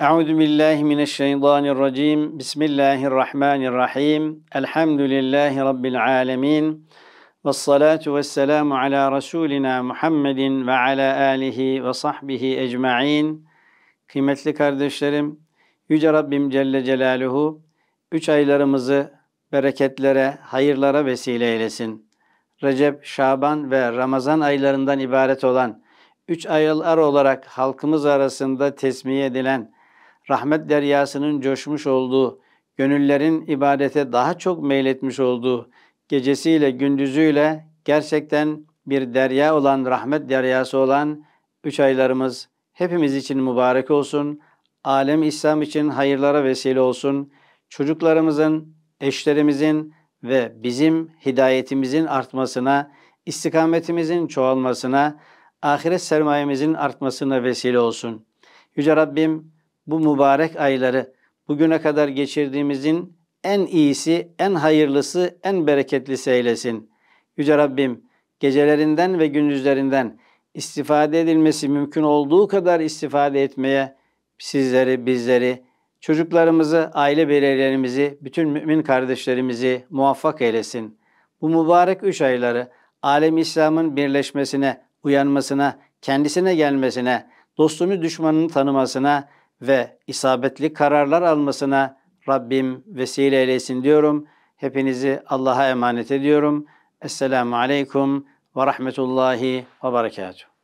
Euzu billahi mineşşeytanirracim. Bismillahirrahmanirrahim. Elhamdülillahi rabbil alamin. Ves salatu vesselamu ala rasulina Muhammedin ve ala alihi ve sahbihi ecmaîn. Kıymetli kardeşlerim, yüce Rabbim Celle Celaluhu üç aylarımızı bereketlere, hayırlara vesile eylesin. Recep, Şaban ve Ramazan aylarından ibaret olan üç aylar olarak halkımız arasında tesmiye edilen rahmet deryasının coşmuş olduğu, gönüllerin ibadete daha çok meyletmiş olduğu, gecesiyle gündüzüyle gerçekten bir derya olan, rahmet deryası olan üç aylarımız hepimiz için mübarek olsun. Alem İslam için hayırlara vesile olsun. Çocuklarımızın, eşlerimizin ve bizim hidayetimizin artmasına, istikametimizin çoğalmasına, ahiret sermayemizin artmasına vesile olsun. Yüce Rabbim bu mübarek ayları bugüne kadar geçirdiğimizin en iyisi, en hayırlısı, en bereketlisi eylesin. Yüce Rabbim gecelerinden ve gündüzlerinden istifade edilmesi mümkün olduğu kadar istifade etmeye sizleri, bizleri, çocuklarımızı, aile bireylerimizi, bütün mümin kardeşlerimizi muvaffak eylesin. Bu mübarek üç ayları alem İslam'ın birleşmesine, uyanmasına, kendisine gelmesine, dostunu düşmanını tanımasına, ve isabetli kararlar almasına Rabbim vesile eylesin diyorum. Hepinizi Allah'a emanet ediyorum. Esselamu Aleyküm ve Rahmetullahi ve Berekatuhu.